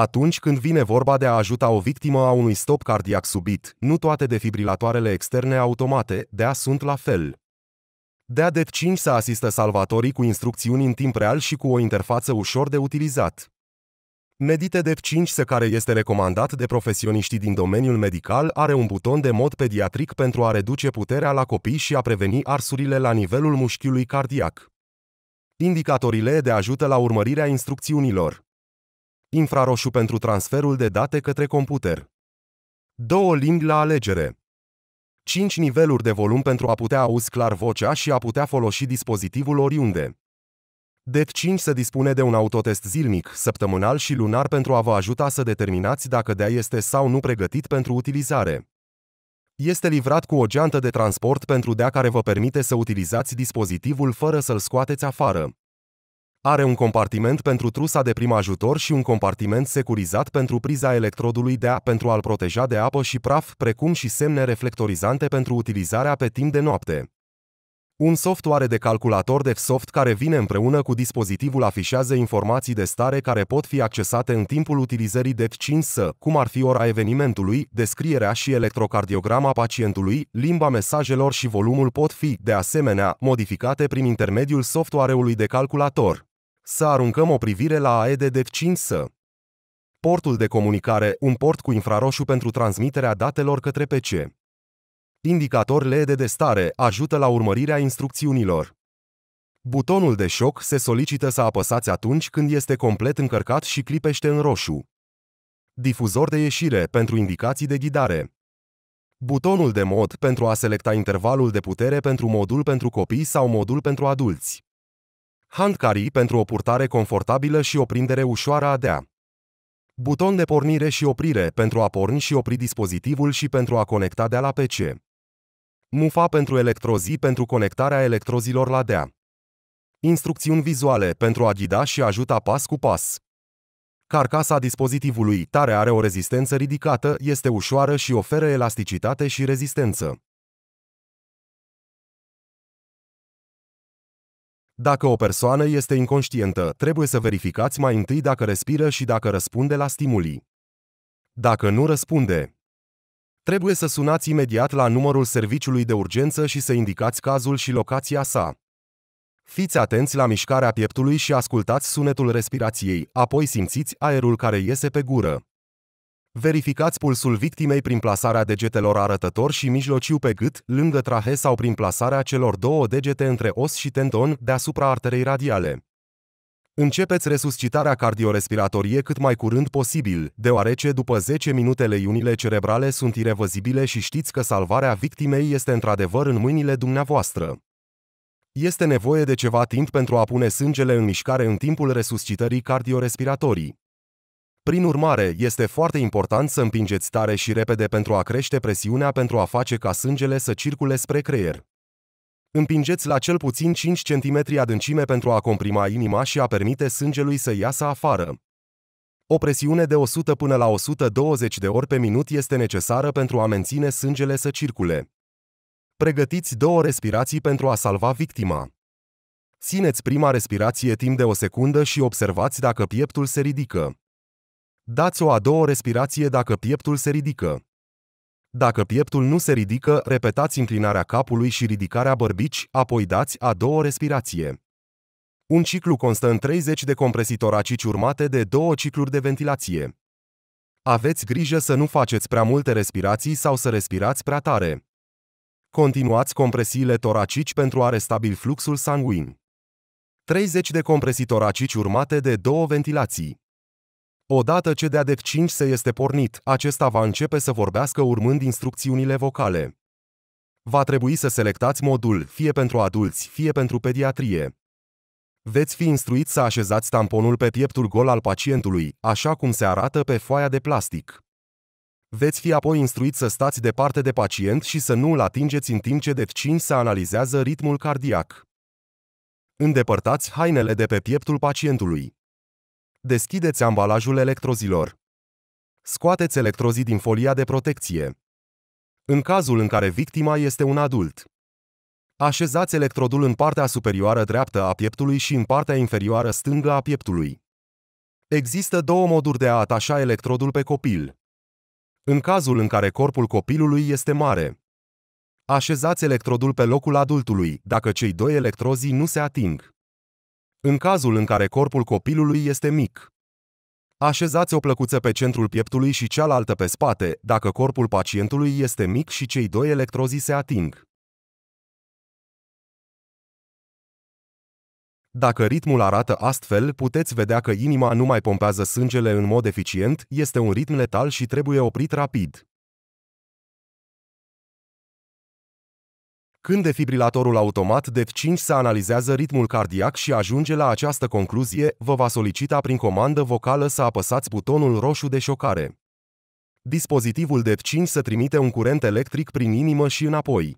Atunci când vine vorba de a ajuta o victimă a unui stop cardiac subit, nu toate defibrilatoarele externe automate, DEA, sunt la fel. DEA DET5 se asistă salvatorii cu instrucțiuni în timp real și cu o interfață ușor de utilizat. Medite DEP5 se care este recomandat de profesioniștii din domeniul medical are un buton de mod pediatric pentru a reduce puterea la copii și a preveni arsurile la nivelul mușchiului cardiac. Indicatorile de ajută la urmărirea instrucțiunilor infraroșu pentru transferul de date către computer. Două limbi la alegere. 5 niveluri de volum pentru a putea auzi clar vocea și a putea folosi dispozitivul oriunde. DET5 deci, se dispune de un autotest zilnic, săptămânal și lunar pentru a vă ajuta să determinați dacă DEA este sau nu pregătit pentru utilizare. Este livrat cu o geantă de transport pentru DEA care vă permite să utilizați dispozitivul fără să-l scoateți afară. Are un compartiment pentru trusa de prim ajutor și un compartiment securizat pentru priza electrodului de a pentru a-l proteja de apă și praf, precum și semne reflectorizante pentru utilizarea pe timp de noapte. Un software de calculator de soft care vine împreună cu dispozitivul afișează informații de stare care pot fi accesate în timpul utilizării de 5 să, cum ar fi ora evenimentului, descrierea și electrocardiograma pacientului, limba mesajelor și volumul pot fi, de asemenea, modificate prin intermediul softwareului de calculator. Să aruncăm o privire la AED de 5 să. Portul de comunicare, un port cu infraroșu pentru transmiterea datelor către PC. Indicator LED de stare ajută la urmărirea instrucțiunilor. Butonul de șoc se solicită să apăsați atunci când este complet încărcat și clipește în roșu. Difuzor de ieșire pentru indicații de ghidare. Butonul de mod pentru a selecta intervalul de putere pentru modul pentru copii sau modul pentru adulți carry pentru o purtare confortabilă și o prindere ușoară a dea. Buton de pornire și oprire pentru a porni și opri dispozitivul și pentru a conecta dea la PC. Mufa pentru electrozi pentru conectarea electrozilor la dea. Instrucțiuni vizuale pentru a ghida și ajuta pas cu pas. Carcasa dispozitivului tare are o rezistență ridicată, este ușoară și oferă elasticitate și rezistență. Dacă o persoană este inconștientă, trebuie să verificați mai întâi dacă respiră și dacă răspunde la stimuli. Dacă nu răspunde, trebuie să sunați imediat la numărul serviciului de urgență și să indicați cazul și locația sa. Fiți atenți la mișcarea pieptului și ascultați sunetul respirației, apoi simțiți aerul care iese pe gură. Verificați pulsul victimei prin plasarea degetelor arătător și mijlociu pe gât, lângă trahe sau prin plasarea celor două degete între os și tendon, deasupra arterei radiale. Începeți resuscitarea cardiorespiratorie cât mai curând posibil, deoarece după 10 minute leiunile cerebrale sunt irevăzibile și știți că salvarea victimei este într-adevăr în mâinile dumneavoastră. Este nevoie de ceva timp pentru a pune sângele în mișcare în timpul resuscitării cardiorespiratorii. Prin urmare, este foarte important să împingeți tare și repede pentru a crește presiunea pentru a face ca sângele să circule spre creier. Împingeți la cel puțin 5 cm adâncime pentru a comprima inima și a permite sângelui să iasă afară. O presiune de 100 până la 120 de ori pe minut este necesară pentru a menține sângele să circule. Pregătiți două respirații pentru a salva victima. Țineți prima respirație timp de o secundă și observați dacă pieptul se ridică. Dați o a doua respirație dacă pieptul se ridică. Dacă pieptul nu se ridică, repetați inclinarea capului și ridicarea bărbici, apoi dați a doua respirație. Un ciclu constă în 30 de compresii toracici urmate de două cicluri de ventilație. Aveți grijă să nu faceți prea multe respirații sau să respirați prea tare. Continuați compresiile toracici pentru a restabili fluxul sanguin. 30 de compresii toracici urmate de două ventilații. Odată ce de 5 se este pornit, acesta va începe să vorbească urmând instrucțiunile vocale. Va trebui să selectați modul, fie pentru adulți, fie pentru pediatrie. Veți fi instruit să așezați tamponul pe pieptul gol al pacientului, așa cum se arată pe foaia de plastic. Veți fi apoi instruit să stați departe de pacient și să nu îl atingeți în timp ce de 5 se analizează ritmul cardiac. Îndepărtați hainele de pe pieptul pacientului. Deschideți ambalajul electrozilor. Scoateți electrozii din folia de protecție. În cazul în care victima este un adult. Așezați electrodul în partea superioară dreaptă a pieptului și în partea inferioară stângă a pieptului. Există două moduri de a atașa electrodul pe copil. În cazul în care corpul copilului este mare, așezați electrodul pe locul adultului, dacă cei doi electrozii nu se ating în cazul în care corpul copilului este mic. Așezați o plăcuță pe centrul pieptului și cealaltă pe spate, dacă corpul pacientului este mic și cei doi electrozi se ating. Dacă ritmul arată astfel, puteți vedea că inima nu mai pompează sângele în mod eficient, este un ritm letal și trebuie oprit rapid. Când defibrilatorul automat DEF5 se analizează ritmul cardiac și ajunge la această concluzie, vă va solicita prin comandă vocală să apăsați butonul roșu de șocare. Dispozitivul DEF5 să trimite un curent electric prin inimă și înapoi.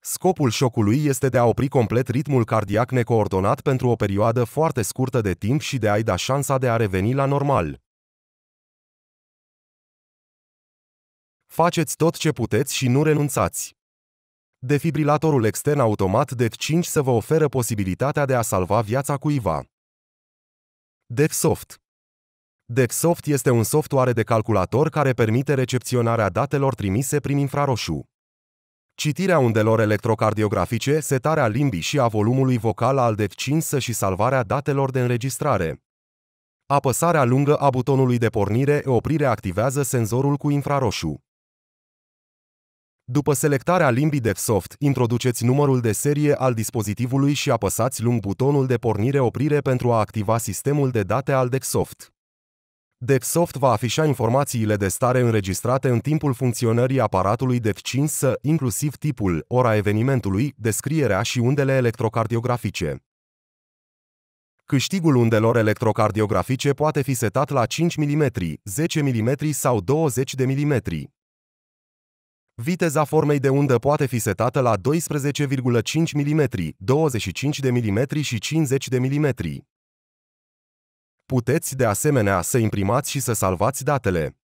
Scopul șocului este de a opri complet ritmul cardiac necoordonat pentru o perioadă foarte scurtă de timp și de a-i da șansa de a reveni la normal. Faceți tot ce puteți și nu renunțați. Defibrilatorul extern automat DEF5 să vă oferă posibilitatea de a salva viața cuiva. Defsoft. Defsoft este un software de calculator care permite recepționarea datelor trimise prin infraroșu. Citirea undelor electrocardiografice, setarea limbii și a volumului vocal al DEF5 și salvarea datelor de înregistrare. Apăsarea lungă a butonului de pornire, oprire activează senzorul cu infraroșu. După selectarea limbii DevSoft, introduceți numărul de serie al dispozitivului și apăsați lung butonul de pornire-oprire pentru a activa sistemul de date al DevSoft. DevSoft va afișa informațiile de stare înregistrate în timpul funcționării aparatului dev 5 inclusiv tipul, ora evenimentului, descrierea și undele electrocardiografice. Câștigul undelor electrocardiografice poate fi setat la 5 mm, 10 mm sau 20 de mm. Viteza formei de undă poate fi setată la 12,5 mm, 25 de mm și 50 de mm. Puteți de asemenea să imprimați și să salvați datele.